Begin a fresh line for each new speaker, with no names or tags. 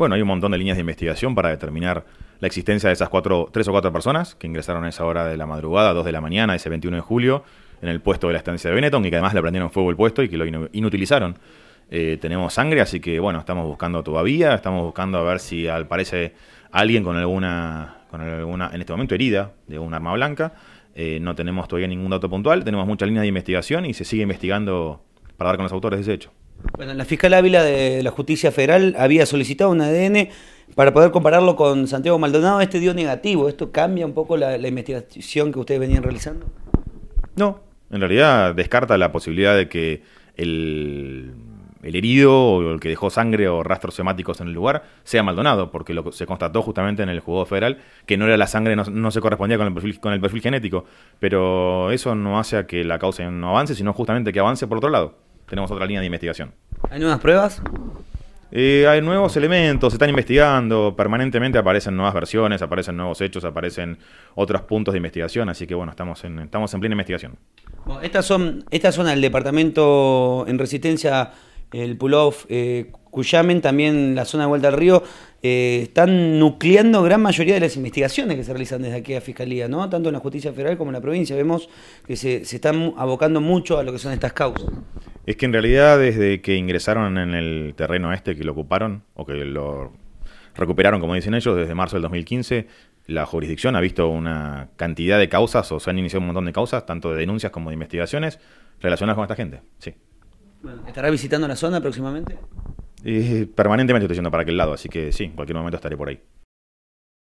Bueno, hay un montón de líneas de investigación para determinar la existencia de esas cuatro, tres o cuatro personas que ingresaron a esa hora de la madrugada, dos de la mañana, ese 21 de julio, en el puesto de la estancia de Benetton y que además le prendieron fuego el puesto y que lo inutilizaron. Eh, tenemos sangre, así que bueno, estamos buscando todavía, estamos buscando a ver si aparece alguien con alguna, con alguna en este momento herida de un arma blanca. Eh, no tenemos todavía ningún dato puntual, tenemos muchas líneas de investigación y se sigue investigando para dar con los autores de ese hecho. Bueno, la fiscal Ávila de la Justicia Federal había
solicitado un ADN para poder compararlo con Santiago Maldonado. Este dio negativo. ¿Esto cambia un poco la, investigación que ustedes venían realizando?
No, en realidad descarta la posibilidad de que el, herido o el que dejó sangre o rastros semáticos en el lugar sea Maldonado, porque lo, se constató justamente en el juzgado federal que no era la sangre, no, se correspondía con el, perfil, con el perfil genético, pero eso no hace a que la causa no avance, sino justamente que avance por otro lado tenemos otra línea de investigación. ¿Hay nuevas pruebas? Eh, hay nuevos elementos, se están investigando, permanentemente aparecen nuevas versiones, aparecen nuevos hechos, aparecen otros puntos de investigación, así que bueno, estamos en, estamos en plena investigación. Bueno, estas son, estas
zona el departamento en resistencia, el Pulov, eh, Cuyamen, también la zona de Vuelta al Río, eh, están nucleando gran mayoría de las investigaciones que se realizan desde aquí a Fiscalía, ¿no? Tanto en la Justicia Federal como en la provincia. Vemos que se, se están abocando mucho a lo que son estas causas.
Es que en realidad desde que ingresaron en el terreno este, que lo ocuparon, o que lo recuperaron, como dicen ellos, desde marzo del 2015, la jurisdicción ha visto una cantidad de causas, o se han iniciado un montón de causas, tanto de denuncias como de investigaciones, relacionadas con esta gente. Sí.
¿Estará visitando la zona próximamente?
Eh, permanentemente estoy yendo para aquel lado, así que sí, en cualquier momento estaré por ahí.